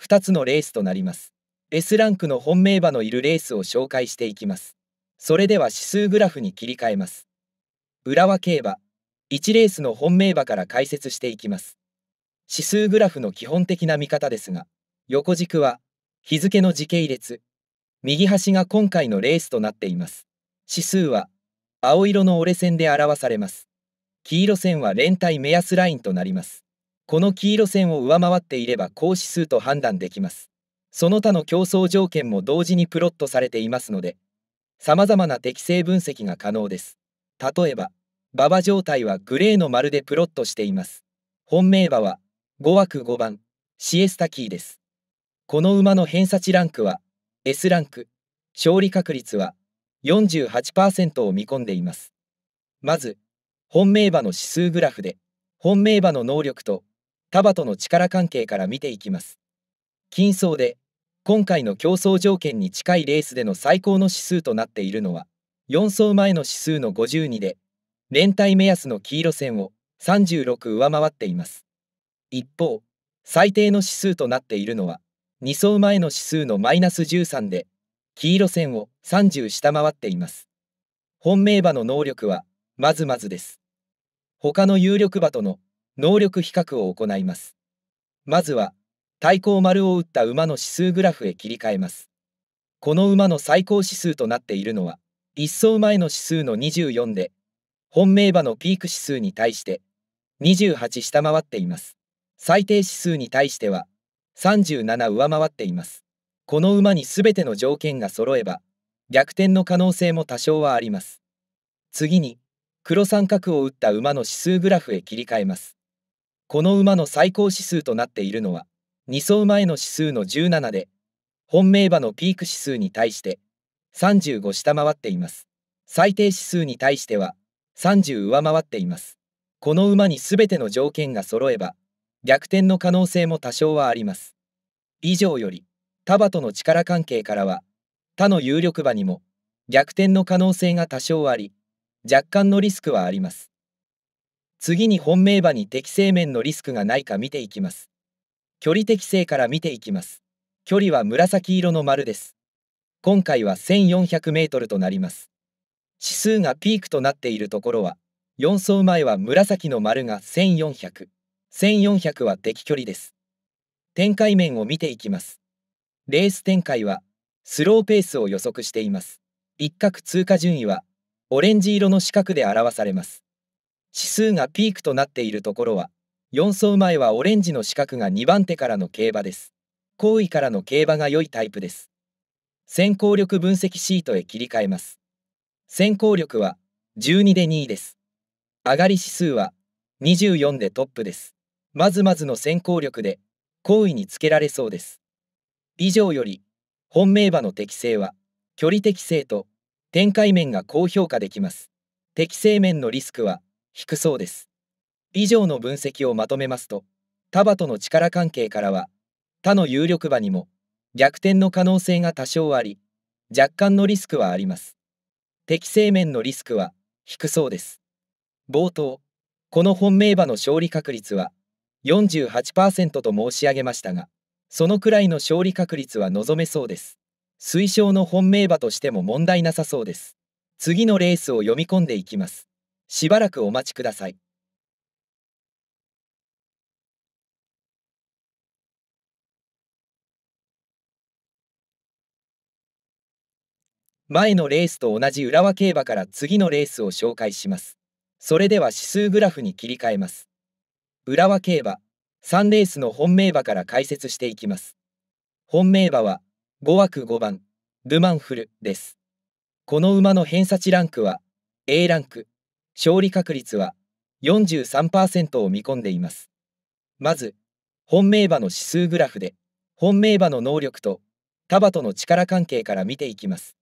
2つのレースとなります。S ランクの本命馬のいるレースを紹介していきます。それでは指数グラフに切り替えます。浦和競馬、1レースの本命馬から解説していきます。指数グラフの基本的な見方ですが、横軸は日付の時系列、右端が今回のレースとなっています。指数は青色の折れ線で表されます。黄色線は連帯目安ラインとなります。この黄色線を上回っていれば高指数と判断できます。その他の競争条件も同時にプロットされていますので、様々な適性分析が可能です。例えば、馬場状態はグレーの丸でプロットしています。本命馬は5枠5番、シエスタキーです。この馬の偏差値ランクは S ランク、勝利確率は48%を見込んでいます。まず、本命馬の指数グラフで、本命馬の能力と束との力関係から見ていきます。金層で、今回の競争条件に近いレースでの最高の指数となっているのは、4層前の指数の52で、連帯目安の黄色線を36上回っています。一方、最低の指数となっているのは、2層前の指数のマイナス13で、黄色線を30下回っています。本命馬の能力は、まずまずです。他の有力馬との能力比較を行います。まずは、対抗丸を打った馬の指数グラフへ切り替えます。この馬の最高指数となっているのは、1走前の指数の24で、本命馬のピーク指数に対して、28下回っています。最低指数に対しては、37上回っています。この馬に全ての条件が揃えば、逆転の可能性も多少はあります。次に、黒三角を打った馬の指数グラフへ切り替えます。この馬の最高指数となっているのは、2走前の指数の17で、本命馬のピーク指数に対して35下回っています。最低指数に対しては30上回っています。この馬に全ての条件が揃えば、逆転の可能性も多少はあります。以上より、タバとの力関係からは、他の有力馬にも逆転の可能性が多少あり、若干のリスクはあります。次に本命馬に適正面のリスクがないか見ていきます。距離適正から見ていきます。距離は紫色の丸です。今回は1400メートルとなります。指数がピークとなっているところは、4走前は紫の丸が1400、1400は適距離です。展開面を見ていきます。レース展開は、スローペースを予測しています。一角通過順位は、オレンジ色の四角で表されます。指数がピークとなっているところは、4走前はオレンジの四角が2番手からの競馬です。後位からの競馬が良いタイプです。先行力分析シートへ切り替えます。先行力は12で2位です。上がり指数は24でトップです。まずまずの先行力で後位につけられそうです。以上より本命馬の適性は距離適性と展開面が高評価できます。適性面のリスクは低そうです。以上の分析をまとめますと、タバとの力関係からは、他の有力馬にも逆転の可能性が多少あり、若干のリスクはあります。適正面のリスクは低そうです。冒頭、この本命馬の勝利確率は48%と申し上げましたが、そのくらいの勝利確率は望めそうです。推奨の本命馬としても問題なさそうです。次のレースを読み込んでいきます。しばらくお待ちください。前のレースと同じ浦和競馬から次のレースを紹介します。それでは指数グラフに切り替えます。浦和競馬、3レースの本命馬から解説していきます。本命馬は、5枠5番、ルマンフルです。この馬の偏差値ランクは、A ランク、勝利確率は43%を見込んでいます。まず、本命馬の指数グラフで、本命馬の能力と他馬との力関係から見ていきます。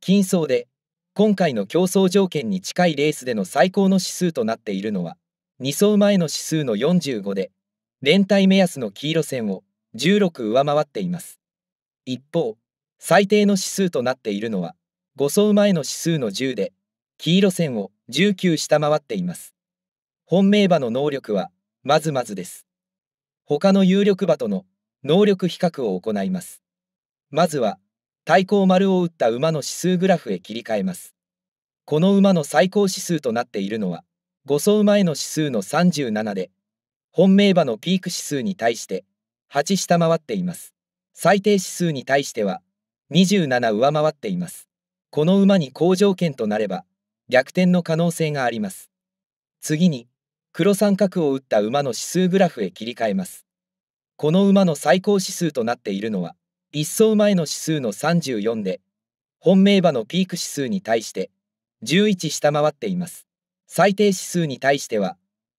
金層で、今回の競争条件に近いレースでの最高の指数となっているのは、2走前の指数の45で、連帯目安の黄色線を16上回っています。一方、最低の指数となっているのは、5走前の指数の10で、黄色線を19下回っています。本命馬の能力は、まずまずです。他の有力馬との能力比較を行います。まずは、対抗丸を打った馬の指数グラフへ切り替えます。この馬の最高指数となっているのは、5走前の指数の37で、本命馬のピーク指数に対して8下回っています。最低指数に対しては27上回っています。この馬に好条件となれば、逆転の可能性があります。次に、黒三角を打った馬の指数グラフへ切り替えます。この馬の最高指数となっているのは、一走前の指数の34で、本命馬のピーク指数に対して11下回っています。最低指数に対しては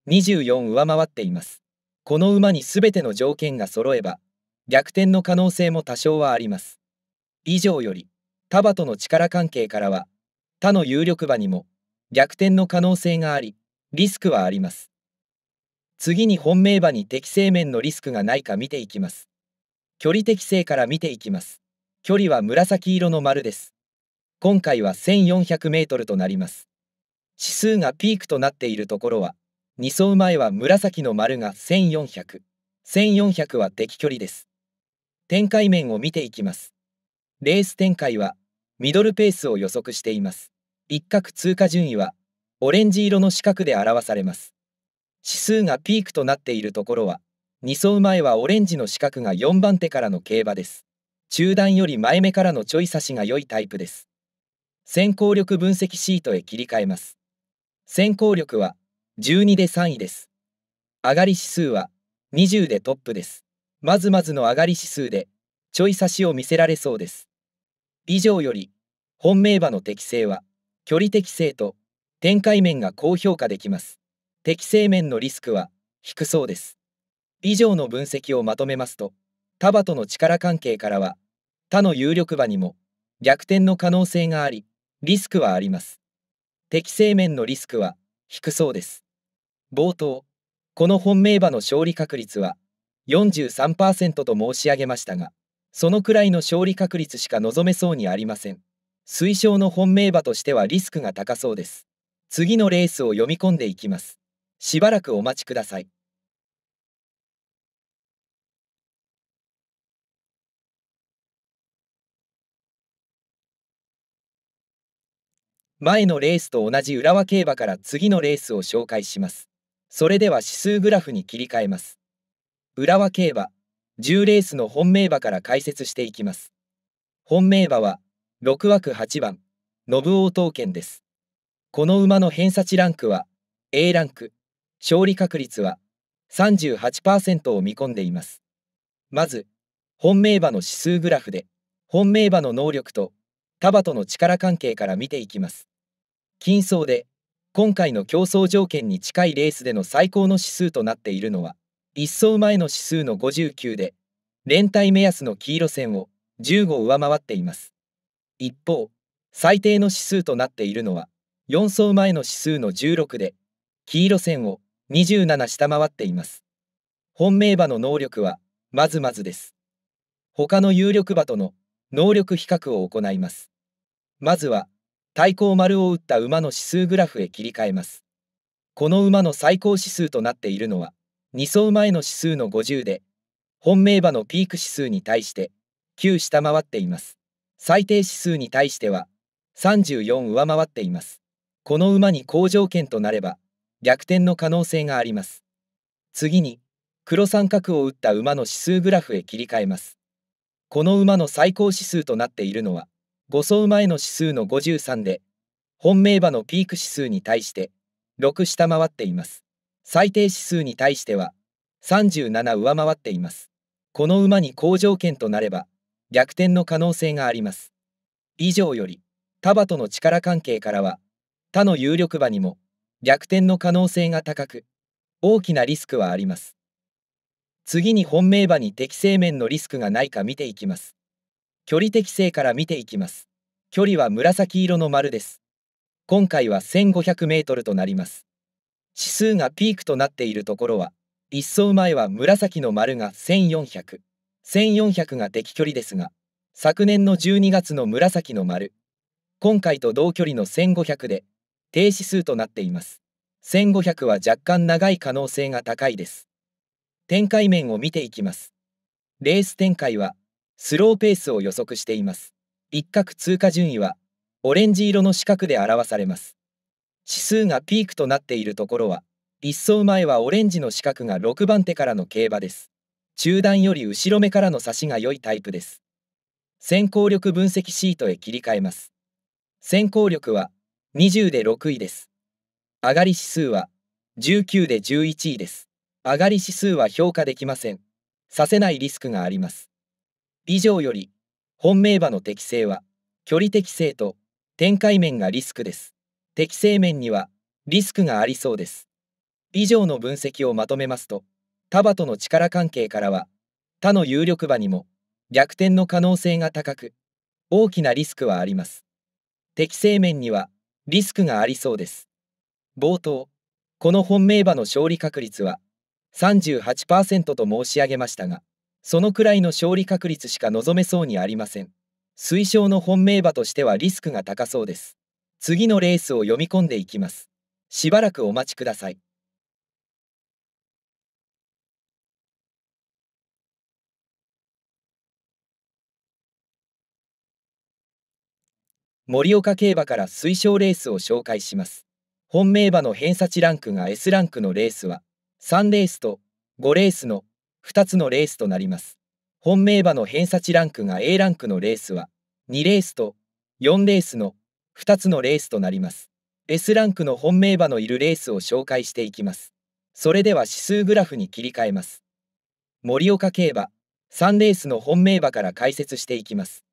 24上回っています。この馬に全ての条件が揃えば、逆転の可能性も多少はあります。以上より、タバとの力関係からは、他の有力馬にも逆転の可能性があり、リスクはあります。次に本命馬に適正面のリスクがないか見ていきます。距離適正から見ていきます。距離は紫色の丸です。今回は1400メートルとなります。指数がピークとなっているところは、2走前は紫の丸が1400、1400は適距離です。展開面を見ていきます。レース展開はミドルペースを予測しています一角通過順位はオレンジ色の四角で表されます指数がピークとなっているところは2走前はオレンジの四角が4番手からの競馬です中段より前目からのちょい差しが良いタイプです先行力分析シートへ切り替えます先行力は12で3位です上がり指数は20でトップですまずまずの上がり指数でちょい差しを見せられそうです以上より本命馬の適正は距離適性と展開面が高評価できます適正面のリスクは低そうです以上の分析をまとめますと他馬との力関係からは他の有力馬にも逆転の可能性がありリスクはあります適正面のリスクは低そうです冒頭この本命馬の勝利確率は43%と申し上げましたがそのくらいの勝利確率しか望めそうにありません。推奨の本命馬としてはリスクが高そうです。次のレースを読み込んでいきます。しばらくお待ちください。前のレースと同じ浦和競馬から次のレースを紹介します。それでは指数グラフに切り替えます。浦和競馬10レースの本命馬から解説していきます。本命馬は、6枠8番、信夫刀剣です。この馬の偏差値ランクは、A ランク、勝利確率は38%を見込んでいます。まず、本命馬の指数グラフで、本命馬の能力と、束との力関係から見ていきます。金層で、今回の競争条件に近いレースでの最高の指数となっているのは、一層前の指数の59で連帯目安の黄色線を15 0上回っています一方最低の指数となっているのは4走前の指数の16で黄色線を27下回っています本命馬の能力はまずまずです他の有力馬との能力比較を行いますまずは対抗丸を打った馬の指数グラフへ切り替えますこの馬の最高指数となっているのは2走前の指数の50で、本命馬のピーク指数に対して9下回っています。最低指数に対しては34上回っています。この馬に好条件となれば逆転の可能性があります。次に、黒三角を打った馬の指数グラフへ切り替えます。この馬の最高指数となっているのは、5走前の指数の53で、本命馬のピーク指数に対して6下回っています。最低指数に対しては37上回っています。この馬に好条件となれば逆転の可能性があります。以上よりタバとの力関係からは他の有力馬にも逆転の可能性が高く大きなリスクはあります。次に本命馬に適正面のリスクがないか見ていきます。距離適正から見ていきます。距離は紫色の丸です。今回は1500メートルとなります。指数がピークとなっているところは、一層前は紫の丸が1400、1400が適距離ですが、昨年の12月の紫の丸、今回と同距離の1500で、低指数となっています。1500は若干長い可能性が高いです。展開面を見ていきます。レース展開は、スローペースを予測しています。一角通過順位は、オレンジ色の四角で表されます。指数がピークとなっているところは、一走前はオレンジの四角が6番手からの競馬です。中段より後ろ目からの差しが良いタイプです。先行力分析シートへ切り替えます。先行力は20で6位です。上がり指数は19で11位です。上がり指数は評価できません。させないリスクがあります。以上より、本命馬の適性は、距離適性と展開面がリスクです。適正面にはリスクがありそうです。以上の分析をまとめますと、タバとの力関係からは、他の有力馬にも逆転の可能性が高く、大きなリスクはあります。適正面にはリスクがありそうです。冒頭、この本命馬の勝利確率は38%と申し上げましたが、そのくらいの勝利確率しか望めそうにありません。推奨の本命馬としてはリスクが高そうです。次のレースを読み込んでいきます。しばらくお待ちください。盛岡競馬から推奨レースを紹介します。本命馬の偏差値ランクが S ランクのレースは、3レースと5レースの2つのレースとなります。本命馬の偏差値ランクが A ランクのレースは、2レースと4レースの2つのレースとなります。S ランクの本命馬のいるレースを紹介していきます。それでは指数グラフに切り替えます。盛岡競馬、3レースの本命馬から解説していきます。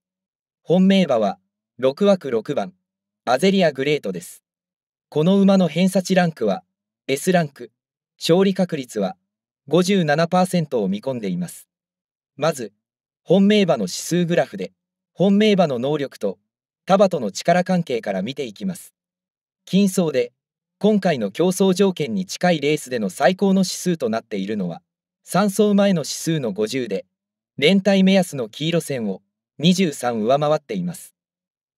本命馬は、6枠6番、アゼリアグレートです。この馬の偏差値ランクは、S ランク、勝利確率は57%を見込んでいます。まず、本命馬の指数グラフで、本命馬の能力とカバとの力関係から見ていきます。金層で、今回の競争条件に近いレースでの最高の指数となっているのは、3走前の指数の50で、連帯目安の黄色線を23上回っています。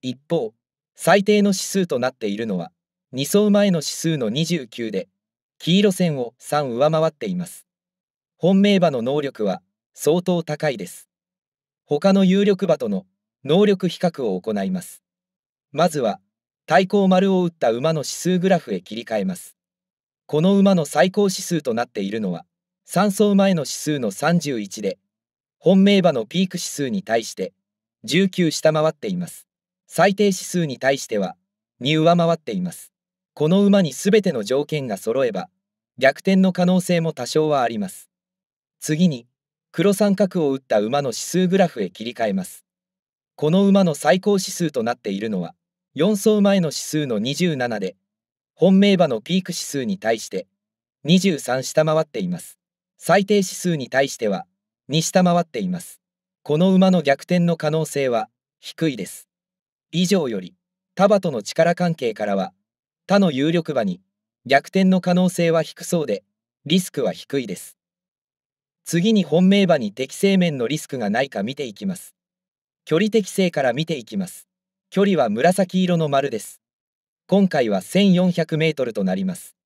一方、最低の指数となっているのは、2走前の指数の29で、黄色線を3上回っています。本命馬の能力は相当高いです。他の有力馬との能力比較を行います。まずは、対抗丸を打った馬の指数グラフへ切り替えます。この馬の最高指数となっているのは、3走前の指数の31で、本命馬のピーク指数に対して19下回っています。最低指数に対しては2上回っています。この馬に全ての条件が揃えば、逆転の可能性も多少はあります。次に、黒三角を打った馬の指数グラフへ切り替えます。この馬の最高指数となっているのは、4走前の指数の27で、本命馬のピーク指数に対して、23下回っています。最低指数に対しては、2下回っています。この馬の逆転の可能性は、低いです。以上より、タバとの力関係からは、他の有力馬に、逆転の可能性は低そうで、リスクは低いです。次に本命馬に適正面のリスクがないか見ていきます。距離適性から見ていきます。距離は紫色の丸です。今回は1400メートルとなります。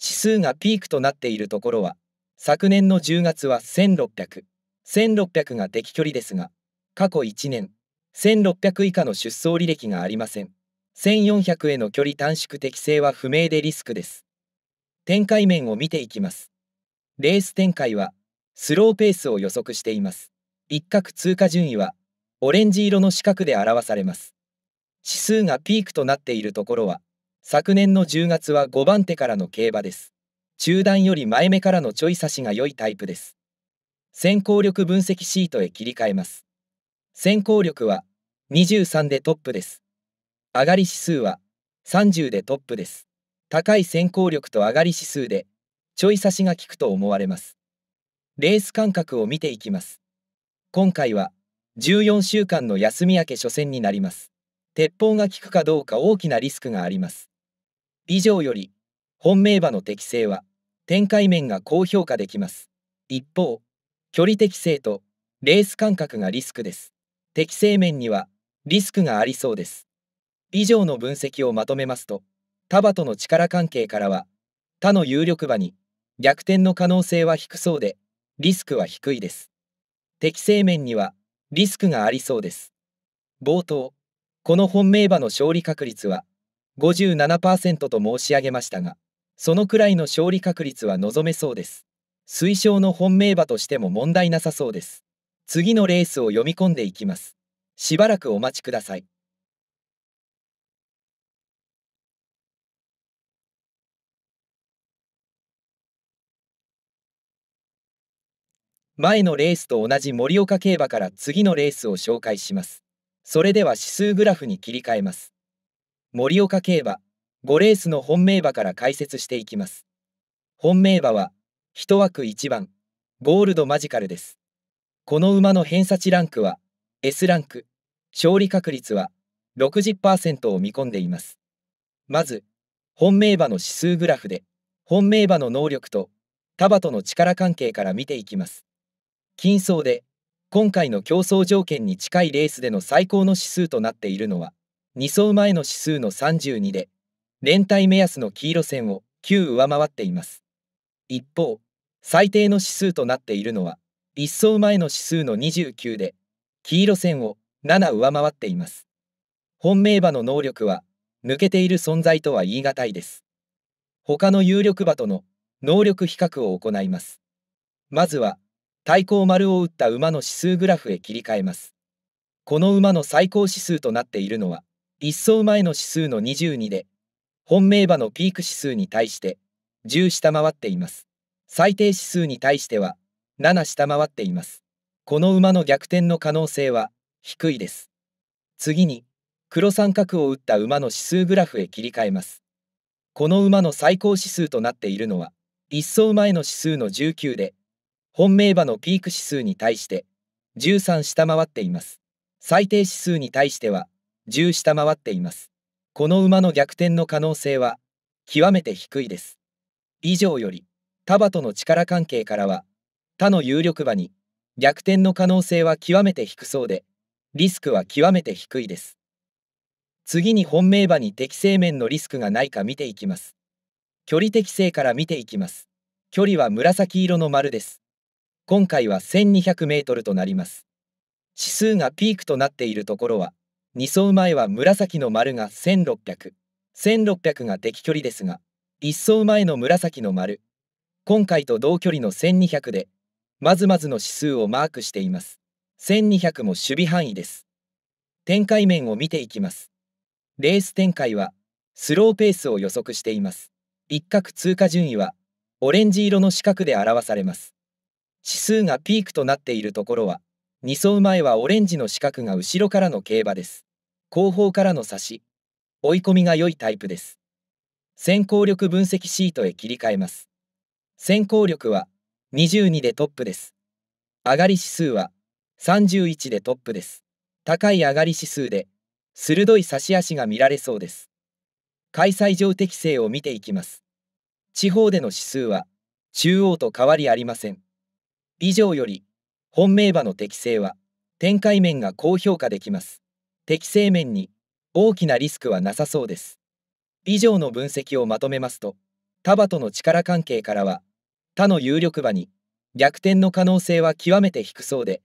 指数がピークとなっているところは、昨年の10月は1600、1600が適距離ですが、過去1年、1600以下の出走履歴がありません。1400への距離短縮適性は不明でリスクです。展開面を見ていきます。レース展開は、スローペースを予測しています。一角通過順位は、オレンジ色の四角で表されます指数がピークとなっているところは昨年の10月は5番手からの競馬です中段より前目からのちょい差しが良いタイプです先行力分析シートへ切り替えます先行力は23でトップです上がり指数は30でトップです高い先行力と上がり指数でちょい差しが効くと思われますレース間隔を見ていきます今回は14週間の休み明け初戦になります。鉄砲が効くかどうか大きなリスクがあります。以上より、本命馬の適性は、展開面が高評価できます。一方、距離適性とレース間隔がリスクです。適性面にはリスクがありそうです。以上の分析をまとめますと、タバとの力関係からは、他の有力馬に逆転の可能性は低そうで、リスクは低いです。適性面にはリスクがありそうです。冒頭、この本命馬の勝利確率は57%と申し上げましたが、そのくらいの勝利確率は望めそうです。推奨の本命馬としても問題なさそうです。次のレースを読み込んでいきます。しばらくお待ちください。前のレースと同じ盛岡競馬から次のレースを紹介します。それでは指数グラフに切り替えます。盛岡競馬、5レースの本命馬から解説していきます。本命馬は、1枠1番、ゴールドマジカルです。この馬の偏差値ランクは、S ランク、勝利確率は60%を見込んでいます。まず、本命馬の指数グラフで、本命馬の能力と、タバとの力関係から見ていきます。金層で今回の競争条件に近いレースでの最高の指数となっているのは2走前の指数の32で連帯目安の黄色線を9上回っています一方最低の指数となっているのは1走前の指数の29で黄色線を7上回っています本命馬の能力は抜けている存在とは言い難いです他の有力馬との能力比較を行いますまずは対抗丸を打った馬の指数グラフへ切り替えます。この馬の最高指数となっているのは、1走前の指数の22で、本命馬のピーク指数に対して10下回っています。最低指数に対しては7下回っています。この馬の逆転の可能性は低いです。次に、黒三角を打った馬の指数グラフへ切り替えます。この馬の最高指数となっているのは、1走前の指数の19で、本命馬のピーク指数に対して13下回っています。最低指数に対しては10下回っています。この馬の逆転の可能性は極めて低いです。以上より他馬との力関係からは他の有力馬に逆転の可能性は極めて低そうでリスクは極めて低いです。次に本命馬に適正面のリスクがないか見ていきます。距離適正から見ていきます。距離は紫色の丸です。今回は 1200m となります。指数がピークとなっているところは、2走前は紫の丸が1600、1600が敵距離ですが、1走前の紫の丸、今回と同距離の1200で、まずまずの指数をマークしています。1200も守備範囲です。展開面を見ていきます。レース展開は、スローペースを予測しています。一角通過順位は、オレンジ色の四角で表されます。指数がピークとなっているところは、2走前はオレンジの四角が後ろからの競馬です。後方からの差し、追い込みが良いタイプです。先行力分析シートへ切り替えます。先行力は22でトップです。上がり指数は31でトップです。高い上がり指数で、鋭い差し足が見られそうです。開催上適性を見ていきます。地方での指数は、中央と変わりありません。以上より本命馬の適性は展開面が高評価できます適正面に大きなリスクはなさそうです以上の分析をまとめますと他馬との力関係からは他の有力馬に逆転の可能性は極めて低そうで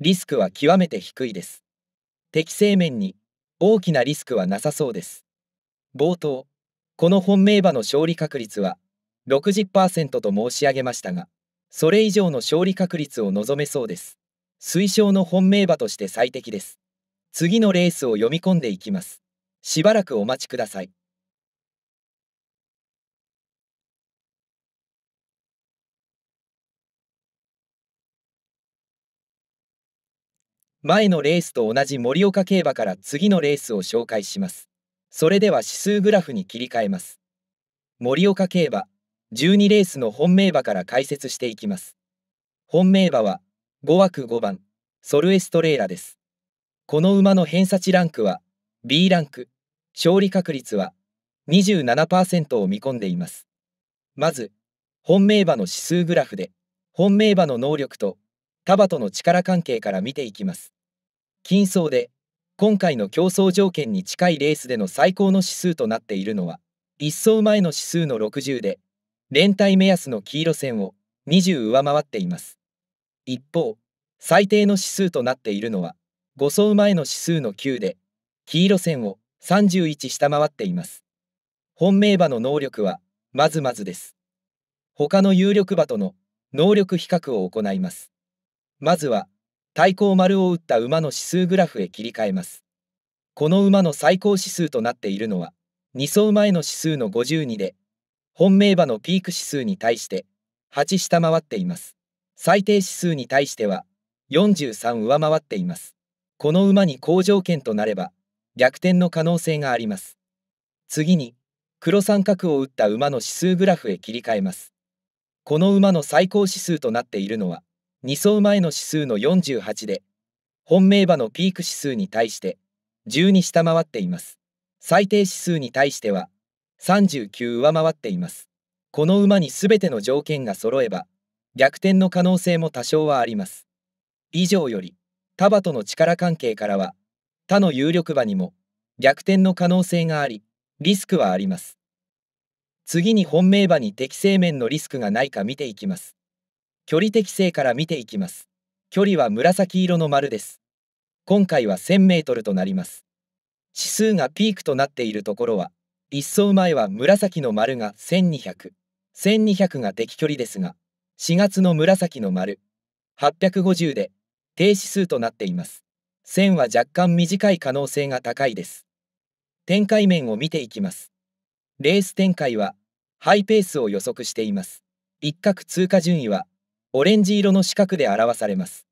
リスクは極めて低いです適正面に大きなリスクはなさそうです冒頭この本命馬の勝利確率は60%と申し上げましたがそれ以上の勝利確率を望めそうです。推奨の本命馬として最適です。次のレースを読み込んでいきます。しばらくお待ちください。前のレースと同じ盛岡競馬から次のレースを紹介します。それでは指数グラフに切り替えます。盛岡競馬12レースの本命馬から解説していきます。本命馬は5枠5番ソルエストレーラです。この馬の偏差値ランクは B ランク、勝利確率は27%を見込んでいます。まず、本命馬の指数グラフで、本命馬の能力と束との力関係から見ていきます。金層で、今回の競争条件に近いレースでの最高の指数となっているのは、1走前の指数の60で、連帯目安の黄色線を20上回っています。一方、最低の指数となっているのは、5層前の指数の9で、黄色線を31下回っています。本命馬の能力は、まずまずです。他の有力馬との能力比較を行います。まずは、対抗丸を打った馬の指数グラフへ切り替えます。この馬の最高指数となっているのは、2走前の指数の52で、本命馬のピーク指数に対して8下回っています。最低指数に対しては43上回っています。この馬に好条件となれば逆転の可能性があります。次に黒三角を打った馬の指数グラフへ切り替えます。この馬の最高指数となっているのは2走前の指数の48で本命馬のピーク指数に対して12下回っています。最低指数に対しては39上回っています。この馬に全ての条件が揃えば、逆転の可能性も多少はあります。以上より、他馬との力関係からは、他の有力馬にも逆転の可能性があり、リスクはあります。次に本命馬に適正面のリスクがないか見ていきます。距離適正から見ていきます。距離は紫色の丸です。今回は1000メートルとなります。指数がピークとなっているところは、一走前は紫の丸が1200、1200が敵距離ですが、4月の紫の丸、850で低指数となっています。線は若干短い可能性が高いです。展開面を見ていきます。レース展開はハイペースを予測しています。一角通過順位はオレンジ色の四角で表されます。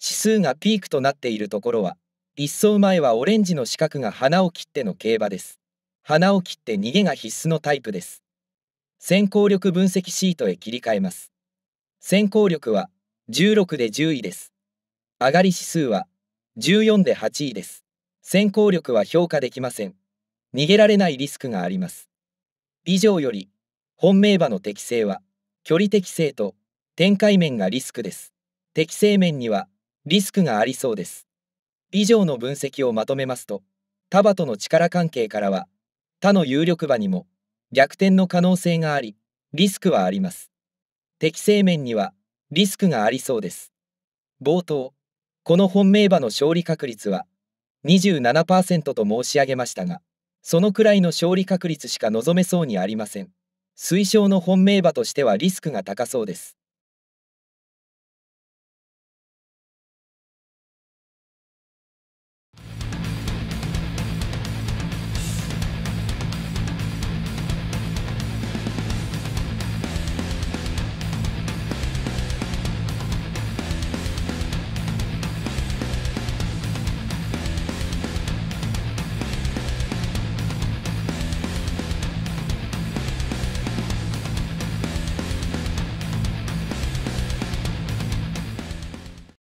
指数がピークとなっているところは、一走前はオレンジの四角が花を切っての競馬です。鼻を切って逃げが必須のタイプです。先行力分析シートへ切り替えます。先行力は16で10位です。上がり指数は14で8位です。先行力は評価できません。逃げられないリスクがあります。以上より、本命馬の適性は、距離適性と展開面がリスクです。適性面にはリスクがありそうです。以上の分析をまとめますと、タバとの力関係からは、他の有力馬にも逆転の可能性があり、リスクはあります。適正面にはリスクがありそうです。冒頭、この本命馬の勝利確率は27%と申し上げましたが、そのくらいの勝利確率しか望めそうにありません。推奨の本命馬としてはリスクが高そうです。